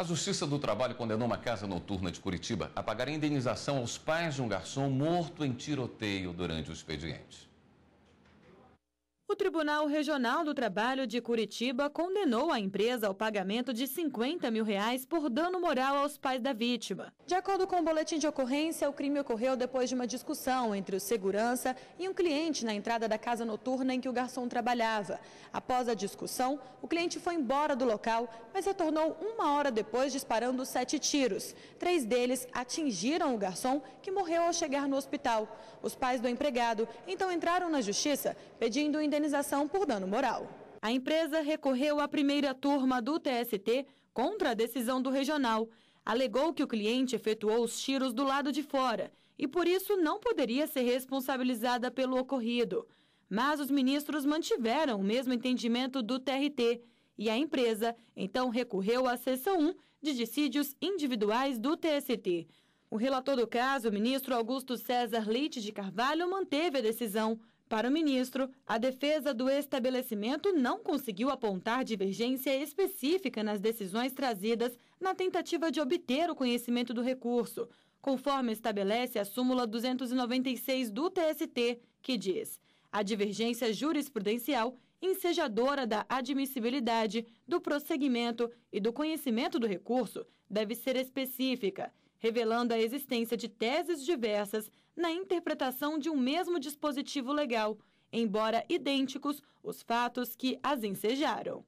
A Justiça do Trabalho condenou uma casa noturna de Curitiba a pagar indenização aos pais de um garçom morto em tiroteio durante o expediente. O Tribunal Regional do Trabalho de Curitiba condenou a empresa ao pagamento de 50 mil reais por dano moral aos pais da vítima. De acordo com o boletim de ocorrência, o crime ocorreu depois de uma discussão entre o segurança e um cliente na entrada da casa noturna em que o garçom trabalhava. Após a discussão, o cliente foi embora do local, mas retornou uma hora depois disparando sete tiros. Três deles atingiram o garçom, que morreu ao chegar no hospital. Os pais do empregado então entraram na justiça pedindo indenização indenização por dano moral. A empresa recorreu à primeira turma do TST contra a decisão do regional. Alegou que o cliente efetuou os tiros do lado de fora e, por isso, não poderia ser responsabilizada pelo ocorrido. Mas os ministros mantiveram o mesmo entendimento do TRT e a empresa então recorreu à sessão 1 de dissídios individuais do TST. O relator do caso, o ministro Augusto César Leite de Carvalho, manteve a decisão, para o ministro, a defesa do estabelecimento não conseguiu apontar divergência específica nas decisões trazidas na tentativa de obter o conhecimento do recurso, conforme estabelece a súmula 296 do TST, que diz: a divergência jurisprudencial ensejadora da admissibilidade, do prosseguimento e do conhecimento do recurso deve ser específica revelando a existência de teses diversas na interpretação de um mesmo dispositivo legal, embora idênticos os fatos que as ensejaram.